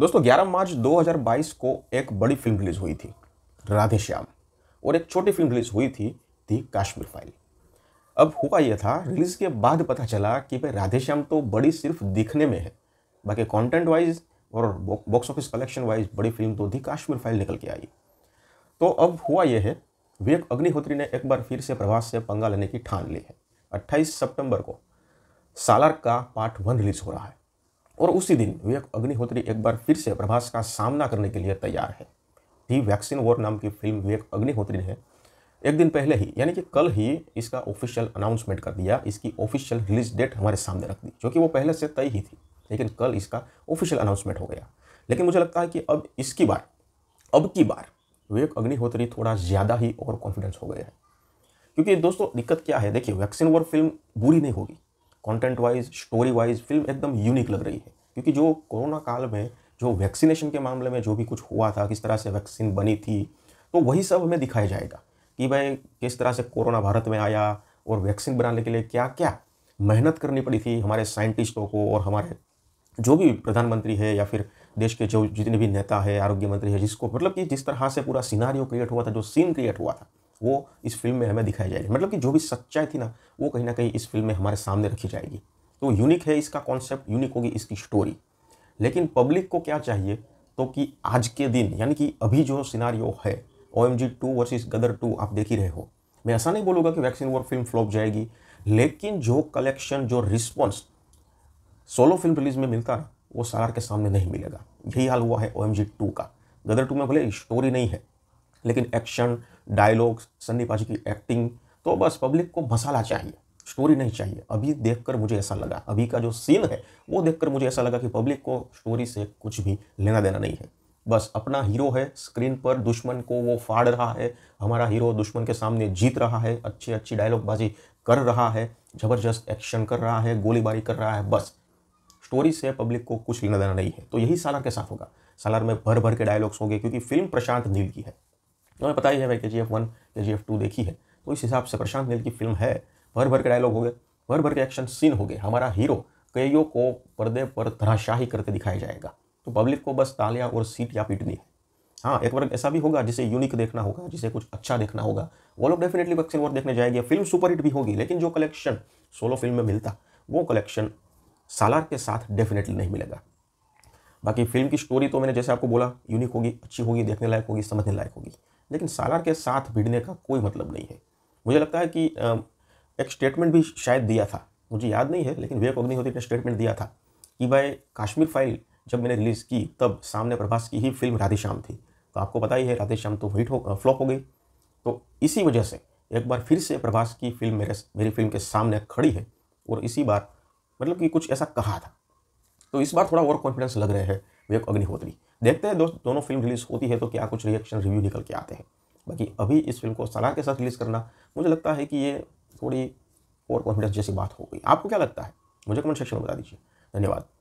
दोस्तों 11 मार्च 2022 को एक बड़ी फिल्म रिलीज हुई थी राधे श्याम और एक छोटी फिल्म रिलीज हुई थी दी काश्मीर फाइल अब हुआ यह था रिलीज के बाद पता चला कि भाई राधे श्याम तो बड़ी सिर्फ दिखने में है बाकी कंटेंट वाइज और बॉक्स ऑफिस कलेक्शन वाइज बड़ी फिल्म तो दी काश्मीर फाइल निकल के आई तो अब हुआ यह है विवेक अग्निहोत्री ने एक बार फिर से प्रभास से पंगा लेने की ठान ली है अट्ठाईस सितंबर को सालार का पार्ट वन रिलीज हो रहा है और उसी दिन विवेक अग्निहोत्री एक बार फिर से प्रभास का सामना करने के लिए तैयार है दी वैक्सीन वॉर नाम की फिल्म विवेक अग्निहोत्री ने एक दिन पहले ही यानी कि कल ही इसका ऑफिशियल अनाउंसमेंट कर दिया इसकी ऑफिशियल रिलीज डेट हमारे सामने रख दी जो कि वो पहले से तय ही थी लेकिन कल इसका ऑफिशियल अनाउंसमेंट हो गया लेकिन मुझे लगता है कि अब इसकी बार अब की बार विवेक अग्निहोत्री थोड़ा ज़्यादा ही ओवर कॉन्फिडेंस हो गया है क्योंकि दोस्तों दिक्कत क्या है देखिए वैक्सीन वॉर फिल्म बुरी नहीं होगी content wise story wise film एकदम यूनिक लग रही है क्योंकि जो कोरोना काल में जो वैक्सीनेशन के मामले में जो भी कुछ हुआ था किस तरह से वैक्सीन बनी थी तो वही सब हमें दिखाया जाएगा कि भाई किस तरह से कोरोना भारत में आया और वैक्सीन बनाने के लिए क्या क्या मेहनत करनी पड़ी थी हमारे साइंटिस्टों को और हमारे जो भी प्रधानमंत्री है या फिर देश के जो जितने भी नेता है आरोग्य मंत्री है जिसको मतलब कि जिस तरह से पूरा सिनारियो क्रिएट हुआ था जो सीन क्रिएट हुआ था वो इस फिल्म में हमें दिखाई जाएगी मतलब कि जो भी सच्चाई थी ना वो कहीं ना कहीं इस फिल्म में हमारे सामने रखी जाएगी तो यूनिक है इसका कॉन्सेप्ट यूनिक होगी इसकी स्टोरी लेकिन पब्लिक को क्या चाहिए तो कि आज के दिन यानी कि अभी जो सिनारियो है O M G two versus Gadar two आप देख ही रहे हो मैं ऐसा नहीं बोलूँगा कि वैक्सीन वॉर फिल्म फ्लॉप जाएगी लेकिन जो कलेक्शन जो रिस्पॉन्स सोलो फिल्म रिलीज में मिलता ना वो सालार के सामने नहीं मिलेगा यही हाल हुआ है ओ एम जी टू का गदर टू में भले स्टोरी नहीं है लेकिन एक्शन डायलॉग्स सन्नी पाजी की एक्टिंग तो बस पब्लिक को मसाला चाहिए स्टोरी नहीं चाहिए अभी देखकर मुझे ऐसा लगा अभी का जो सीन है वो देखकर मुझे ऐसा लगा कि पब्लिक को स्टोरी से कुछ भी लेना देना नहीं है बस अपना हीरो है स्क्रीन पर दुश्मन को वो फाड़ रहा है हमारा हीरो दुश्मन के सामने जीत रहा है अच्छी अच्छी डायलॉगबाजी कर रहा है ज़बरदस्त एक्शन कर रहा है गोलीबारी कर रहा है बस स्टोरी से पब्लिक को कुछ लेना देना नहीं है तो यही सालार के साथ होगा सालार में भर भर के डायलॉग्स होंगे क्योंकि फिल्म प्रशांत नील की है उन्हें पता ही है भाई के जी एफ वन के जी एफ टू देखी है तो इस हिसाब से प्रशांत नील की फिल्म है भर भर के डायलॉग हो गए भर भर के एक्शन सीन हो गए हमारा हीरो कईयों को पर्दे पर धराशाही करके दिखाया जाएगा तो पब्लिक को बस तालियां और सीट या पीटनी है हाँ एक वर्ग ऐसा भी होगा जिसे यूनिक देखना होगा जिसे कुछ अच्छा देखना होगा वो लोग डेफिनेटली वैक्सीन और देखने जाएंगे फिल्म सुपरहिट भी होगी लेकिन जो कलेक्शन सोलो फिल्म में मिलता वो कलेक्शन सालार के साथ डेफिनेटली नहीं मिलेगा बाकी फिल्म की स्टोरी तो मैंने जैसे आपको बोला यूनिक होगी अच्छी होगी देखने लायक होगी समझने लायक होगी लेकिन सालार के साथ भिड़ने का कोई मतलब नहीं है मुझे लगता है कि एक स्टेटमेंट भी शायद दिया था मुझे याद नहीं है लेकिन विवेक अग्निहोत्री ने स्टेटमेंट दिया था कि भाई काश्मीर फाइल जब मैंने रिलीज़ की तब सामने प्रभास की ही फिल्म राधेश्याम थी तो आपको पता ही है राधेश्याम तो हिट हो फ्लॉप हो गई तो इसी वजह से एक बार फिर से प्रभास की फिल्म मेरे मेरी फिल्म के सामने खड़ी है और इसी बार मतलब कि कुछ ऐसा कहा था तो इस बार थोड़ा और कॉन्फिडेंस लग रहे हैं विवेक अग्निहोत्री देखते हैं दोस्त दोनों फिल्म रिलीज़ होती है तो क्या कुछ रिएक्शन रिव्यू निकल के आते हैं बाकी अभी इस फिल्म को सलाह के साथ रिलीज़ करना मुझे लगता है कि ये थोड़ी ओवर कॉन्फिडेंस जैसी बात हो गई आपको क्या लगता है मुझे कमेंट सेक्शन में बता दीजिए धन्यवाद